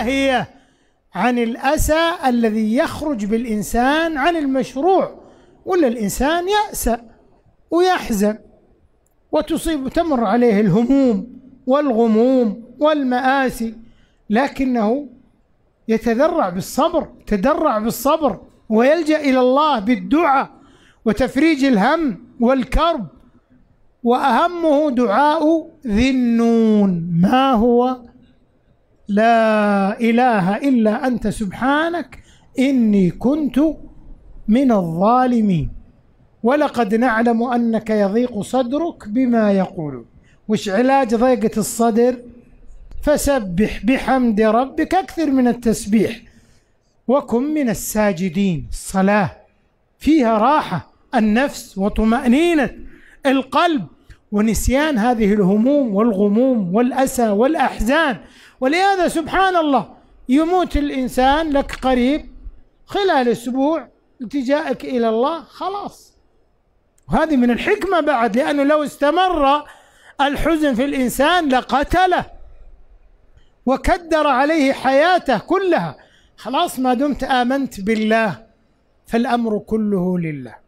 الناهية عن الأسى الذي يخرج بالإنسان عن المشروع ولا الإنسان يأسى ويحزن وتصيب تمر عليه الهموم والغموم والمآسي لكنه يتذرع بالصبر تدرع بالصبر ويلجأ إلى الله بالدعاء وتفريج الهم والكرب وأهمه دعاء ذي النون ما هو لا إله إلا أنت سبحانك إني كنت من الظالمين ولقد نعلم أنك يضيق صدرك بما يقولون وش علاج ضيقة الصدر فسبح بحمد ربك أكثر من التسبيح وكن من الساجدين الصلاة فيها راحة النفس وطمأنينة القلب ونسيان هذه الهموم والغموم والأسى والأحزان ولهذا سبحان الله يموت الإنسان لك قريب خلال أسبوع التجائك إلى الله خلاص وهذه من الحكمة بعد لأنه لو استمر الحزن في الإنسان لقتله وكدر عليه حياته كلها خلاص ما دمت آمنت بالله فالأمر كله لله